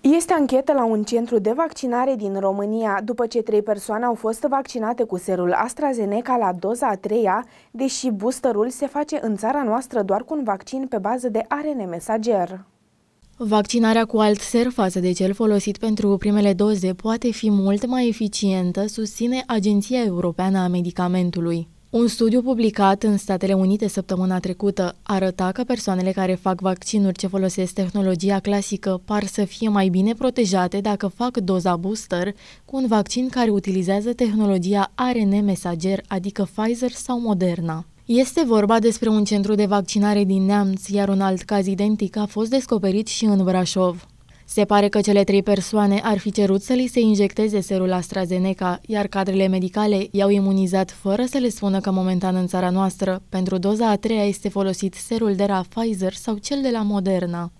Este anchetă la un centru de vaccinare din România după ce trei persoane au fost vaccinate cu serul AstraZeneca la doza a treia, deși boosterul se face în țara noastră doar cu un vaccin pe bază de ARN mesager. Vaccinarea cu alt ser față de cel folosit pentru primele doze poate fi mult mai eficientă, susține Agenția Europeană a Medicamentului. Un studiu publicat în Statele Unite săptămâna trecută arăta că persoanele care fac vaccinuri ce folosesc tehnologia clasică par să fie mai bine protejate dacă fac doza booster cu un vaccin care utilizează tehnologia ARN mesager, adică Pfizer sau Moderna. Este vorba despre un centru de vaccinare din Neamț, iar un alt caz identic a fost descoperit și în Brașov. Se pare că cele trei persoane ar fi cerut să li se injecteze serul AstraZeneca, iar cadrele medicale i-au imunizat fără să le spună că momentan în țara noastră pentru doza a treia este folosit serul de la Pfizer sau cel de la Moderna.